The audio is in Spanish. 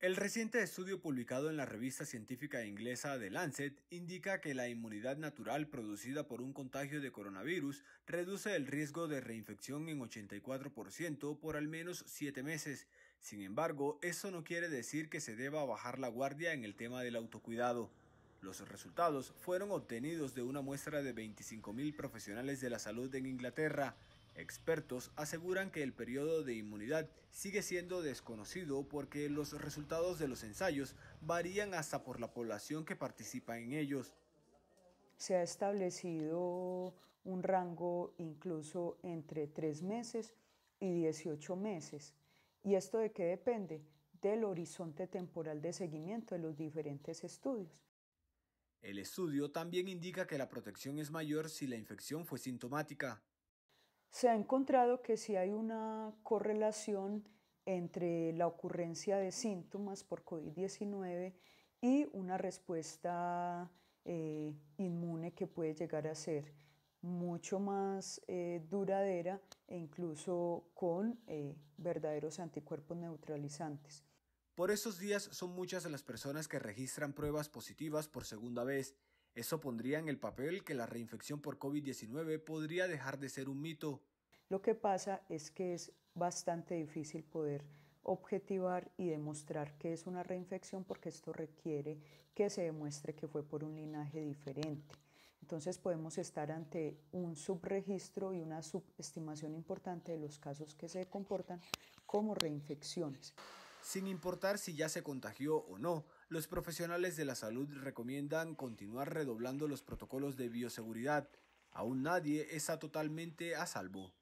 El reciente estudio publicado en la revista científica inglesa The Lancet indica que la inmunidad natural producida por un contagio de coronavirus reduce el riesgo de reinfección en 84% por al menos 7 meses. Sin embargo, eso no quiere decir que se deba bajar la guardia en el tema del autocuidado. Los resultados fueron obtenidos de una muestra de 25.000 profesionales de la salud en Inglaterra, Expertos aseguran que el periodo de inmunidad sigue siendo desconocido porque los resultados de los ensayos varían hasta por la población que participa en ellos. Se ha establecido un rango incluso entre 3 meses y 18 meses. ¿Y esto de qué depende? Del horizonte temporal de seguimiento de los diferentes estudios. El estudio también indica que la protección es mayor si la infección fue sintomática se ha encontrado que si hay una correlación entre la ocurrencia de síntomas por COVID-19 y una respuesta eh, inmune que puede llegar a ser mucho más eh, duradera e incluso con eh, verdaderos anticuerpos neutralizantes. Por esos días son muchas de las personas que registran pruebas positivas por segunda vez eso pondría en el papel que la reinfección por COVID-19 podría dejar de ser un mito. Lo que pasa es que es bastante difícil poder objetivar y demostrar que es una reinfección porque esto requiere que se demuestre que fue por un linaje diferente. Entonces podemos estar ante un subregistro y una subestimación importante de los casos que se comportan como reinfecciones. Sin importar si ya se contagió o no, los profesionales de la salud recomiendan continuar redoblando los protocolos de bioseguridad. Aún nadie está totalmente a salvo.